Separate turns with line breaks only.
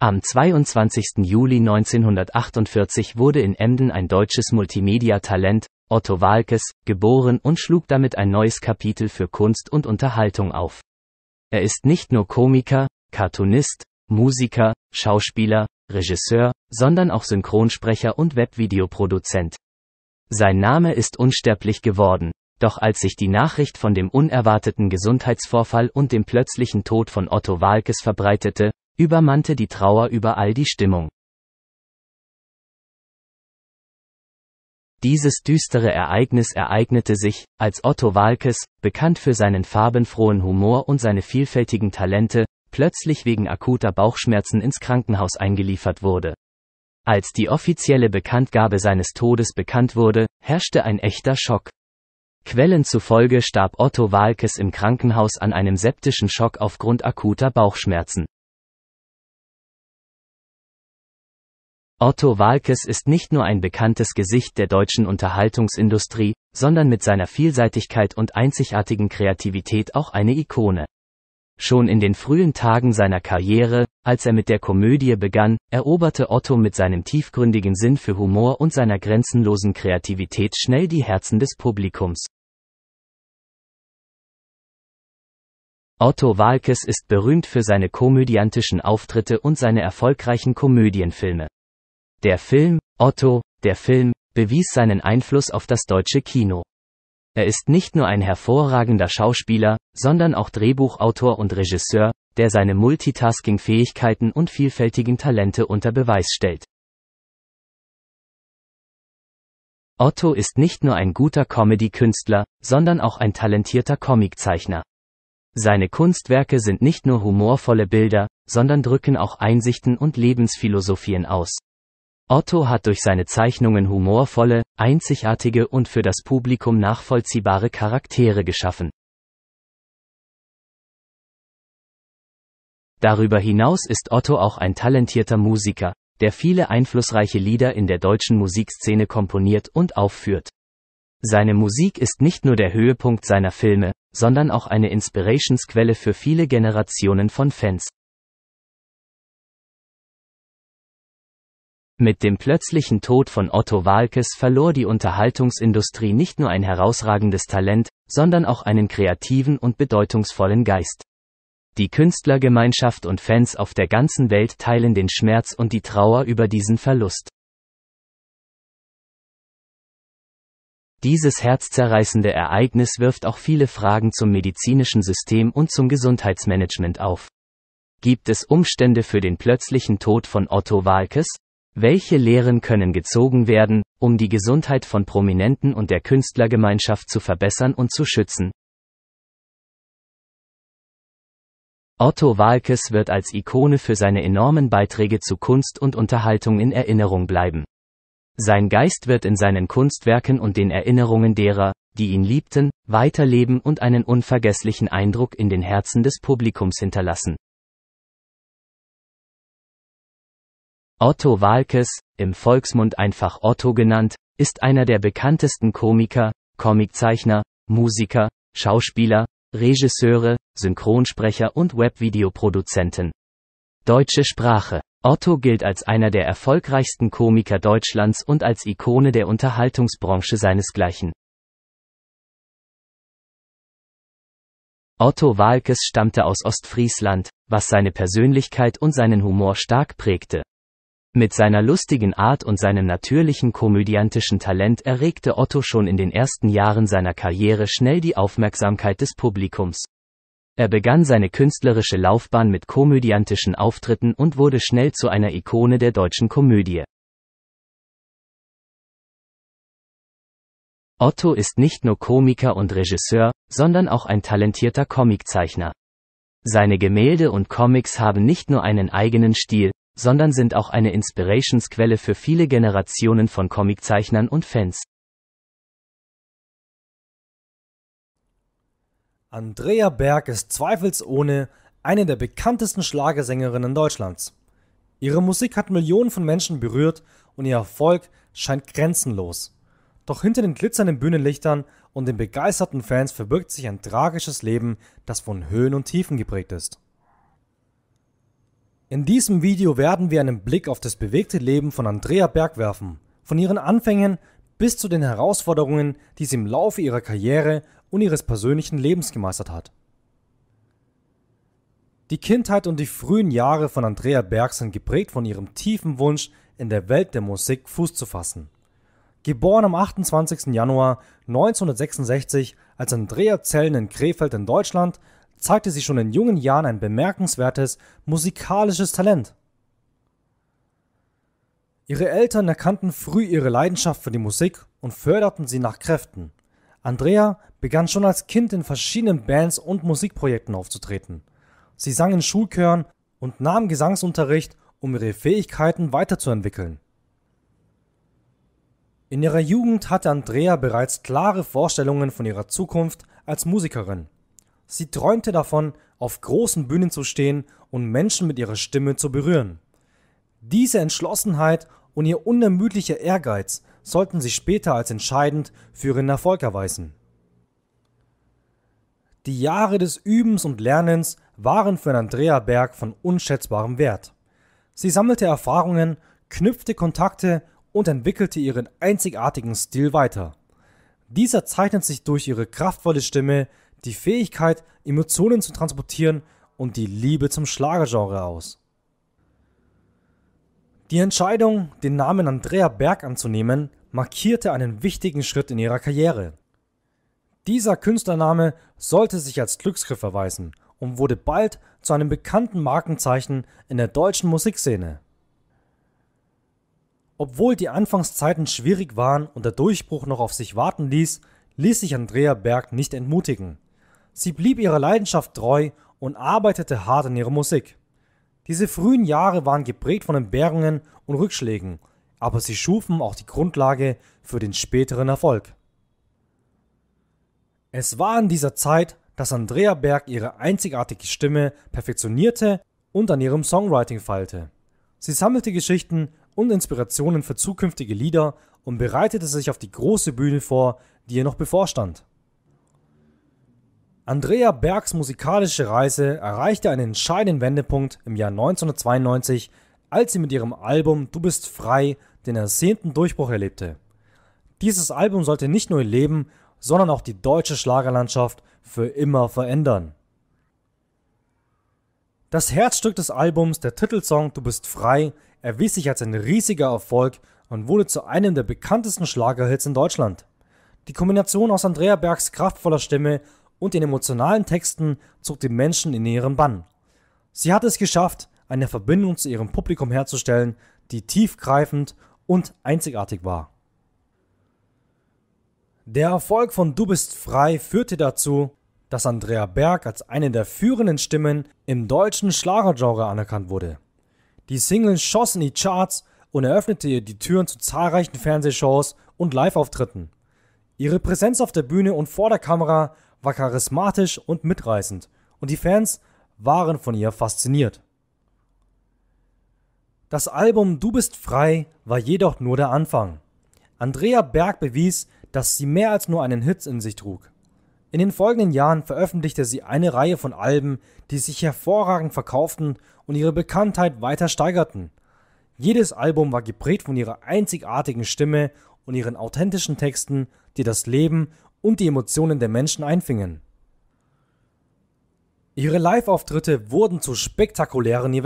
Am 22. Juli 1948 wurde in Emden ein deutsches Multimedia-Talent, Otto Walkes, geboren und schlug damit ein neues Kapitel für Kunst und Unterhaltung auf. Er ist nicht nur Komiker, Cartoonist, Musiker, Schauspieler, Regisseur, sondern auch Synchronsprecher und Webvideoproduzent. Sein Name ist unsterblich geworden, doch als sich die Nachricht von dem unerwarteten Gesundheitsvorfall und dem plötzlichen Tod von Otto Walkes verbreitete, übermannte die Trauer überall die Stimmung. Dieses düstere Ereignis ereignete sich, als Otto Walkes, bekannt für seinen farbenfrohen Humor und seine vielfältigen Talente, plötzlich wegen akuter Bauchschmerzen ins Krankenhaus eingeliefert wurde. Als die offizielle Bekanntgabe seines Todes bekannt wurde, herrschte ein echter Schock. Quellen zufolge starb Otto Walkes im Krankenhaus an einem septischen Schock aufgrund akuter Bauchschmerzen. Otto Walkes ist nicht nur ein bekanntes Gesicht der deutschen Unterhaltungsindustrie, sondern mit seiner Vielseitigkeit und einzigartigen Kreativität auch eine Ikone. Schon in den frühen Tagen seiner Karriere, als er mit der Komödie begann, eroberte Otto mit seinem tiefgründigen Sinn für Humor und seiner grenzenlosen Kreativität schnell die Herzen des Publikums. Otto Walkes ist berühmt für seine komödiantischen Auftritte und seine erfolgreichen Komödienfilme. Der Film, Otto, der Film, bewies seinen Einfluss auf das deutsche Kino. Er ist nicht nur ein hervorragender Schauspieler, sondern auch Drehbuchautor und Regisseur, der seine Multitasking-Fähigkeiten und vielfältigen Talente unter Beweis stellt. Otto ist nicht nur ein guter Comedy-Künstler, sondern auch ein talentierter Comiczeichner. Seine Kunstwerke sind nicht nur humorvolle Bilder, sondern drücken auch Einsichten und Lebensphilosophien aus. Otto hat durch seine Zeichnungen humorvolle, einzigartige und für das Publikum nachvollziehbare Charaktere geschaffen. Darüber hinaus ist Otto auch ein talentierter Musiker, der viele einflussreiche Lieder in der deutschen Musikszene komponiert und aufführt. Seine Musik ist nicht nur der Höhepunkt seiner Filme, sondern auch eine Inspirationsquelle für viele Generationen von Fans. Mit dem plötzlichen Tod von Otto Walkes verlor die Unterhaltungsindustrie nicht nur ein herausragendes Talent, sondern auch einen kreativen und bedeutungsvollen Geist. Die Künstlergemeinschaft und Fans auf der ganzen Welt teilen den Schmerz und die Trauer über diesen Verlust. Dieses herzzerreißende Ereignis wirft auch viele Fragen zum medizinischen System und zum Gesundheitsmanagement auf. Gibt es Umstände für den plötzlichen Tod von Otto Walkes? Welche Lehren können gezogen werden, um die Gesundheit von Prominenten und der Künstlergemeinschaft zu verbessern und zu schützen? Otto Walkes wird als Ikone für seine enormen Beiträge zu Kunst und Unterhaltung in Erinnerung bleiben. Sein Geist wird in seinen Kunstwerken und den Erinnerungen derer, die ihn liebten, weiterleben und einen unvergesslichen Eindruck in den Herzen des Publikums hinterlassen. Otto Walkes, im Volksmund einfach Otto genannt, ist einer der bekanntesten Komiker, Comiczeichner, Musiker, Schauspieler, Regisseure, Synchronsprecher und Webvideoproduzenten. Deutsche Sprache. Otto gilt als einer der erfolgreichsten Komiker Deutschlands und als Ikone der Unterhaltungsbranche seinesgleichen. Otto Walkes stammte aus Ostfriesland, was seine Persönlichkeit und seinen Humor stark prägte. Mit seiner lustigen Art und seinem natürlichen komödiantischen Talent erregte Otto schon in den ersten Jahren seiner Karriere schnell die Aufmerksamkeit des Publikums. Er begann seine künstlerische Laufbahn mit komödiantischen Auftritten und wurde schnell zu einer Ikone der deutschen Komödie. Otto ist nicht nur Komiker und Regisseur, sondern auch ein talentierter Comiczeichner. Seine Gemälde und Comics haben nicht nur einen eigenen Stil, sondern sind auch eine Inspirationsquelle für viele Generationen von Comiczeichnern und Fans.
Andrea Berg ist zweifelsohne eine der bekanntesten Schlagersängerinnen Deutschlands. Ihre Musik hat Millionen von Menschen berührt und ihr Erfolg scheint grenzenlos. Doch hinter den glitzernden Bühnenlichtern und den begeisterten Fans verbirgt sich ein tragisches Leben, das von Höhen und Tiefen geprägt ist. In diesem Video werden wir einen Blick auf das bewegte Leben von Andrea Berg werfen, von ihren Anfängen bis zu den Herausforderungen, die sie im Laufe ihrer Karriere und ihres persönlichen Lebens gemeistert hat. Die Kindheit und die frühen Jahre von Andrea Berg sind geprägt von ihrem tiefen Wunsch, in der Welt der Musik Fuß zu fassen. Geboren am 28. Januar 1966 als Andrea Zellen in Krefeld in Deutschland, zeigte sie schon in jungen Jahren ein bemerkenswertes musikalisches Talent. Ihre Eltern erkannten früh ihre Leidenschaft für die Musik und förderten sie nach Kräften. Andrea begann schon als Kind in verschiedenen Bands und Musikprojekten aufzutreten. Sie sang in Schulchören und nahm Gesangsunterricht, um ihre Fähigkeiten weiterzuentwickeln. In ihrer Jugend hatte Andrea bereits klare Vorstellungen von ihrer Zukunft als Musikerin. Sie träumte davon, auf großen Bühnen zu stehen und Menschen mit ihrer Stimme zu berühren. Diese Entschlossenheit und ihr unermüdlicher Ehrgeiz sollten sich später als entscheidend für ihren Erfolg erweisen. Die Jahre des Übens und Lernens waren für Andrea Berg von unschätzbarem Wert. Sie sammelte Erfahrungen, knüpfte Kontakte und entwickelte ihren einzigartigen Stil weiter. Dieser zeichnet sich durch ihre kraftvolle Stimme, die Fähigkeit, Emotionen zu transportieren und die Liebe zum Schlagergenre aus. Die Entscheidung, den Namen Andrea Berg anzunehmen, markierte einen wichtigen Schritt in ihrer Karriere. Dieser Künstlername sollte sich als Glücksgriff erweisen und wurde bald zu einem bekannten Markenzeichen in der deutschen Musikszene. Obwohl die Anfangszeiten schwierig waren und der Durchbruch noch auf sich warten ließ, ließ sich Andrea Berg nicht entmutigen. Sie blieb ihrer Leidenschaft treu und arbeitete hart an ihrer Musik. Diese frühen Jahre waren geprägt von Entbehrungen und Rückschlägen, aber sie schufen auch die Grundlage für den späteren Erfolg. Es war in dieser Zeit, dass Andrea Berg ihre einzigartige Stimme perfektionierte und an ihrem Songwriting feilte. Sie sammelte Geschichten und Inspirationen für zukünftige Lieder und bereitete sich auf die große Bühne vor, die ihr noch bevorstand. Andrea Bergs musikalische Reise erreichte einen entscheidenden Wendepunkt im Jahr 1992, als sie mit ihrem Album Du bist frei den ersehnten Durchbruch erlebte. Dieses Album sollte nicht nur ihr Leben, sondern auch die deutsche Schlagerlandschaft für immer verändern. Das Herzstück des Albums, der Titelsong Du bist frei, erwies sich als ein riesiger Erfolg und wurde zu einem der bekanntesten Schlagerhits in Deutschland. Die Kombination aus Andrea Bergs kraftvoller Stimme und den emotionalen Texten zog die Menschen in ihren Bann. Sie hat es geschafft, eine Verbindung zu ihrem Publikum herzustellen, die tiefgreifend und einzigartig war. Der Erfolg von Du bist frei führte dazu, dass Andrea Berg als eine der führenden Stimmen im deutschen Schlagergenre anerkannt wurde. Die Single schoss in die Charts und eröffnete ihr die Türen zu zahlreichen Fernsehshows und Live-Auftritten. Ihre Präsenz auf der Bühne und vor der Kamera war charismatisch und mitreißend und die Fans waren von ihr fasziniert. Das Album Du bist frei war jedoch nur der Anfang. Andrea Berg bewies, dass sie mehr als nur einen Hit in sich trug. In den folgenden Jahren veröffentlichte sie eine Reihe von Alben, die sich hervorragend verkauften und ihre Bekanntheit weiter steigerten. Jedes Album war geprägt von ihrer einzigartigen Stimme und ihren authentischen Texten, die das Leben und die Emotionen der Menschen einfingen. Ihre Live-Auftritte wurden zu spektakulären Events.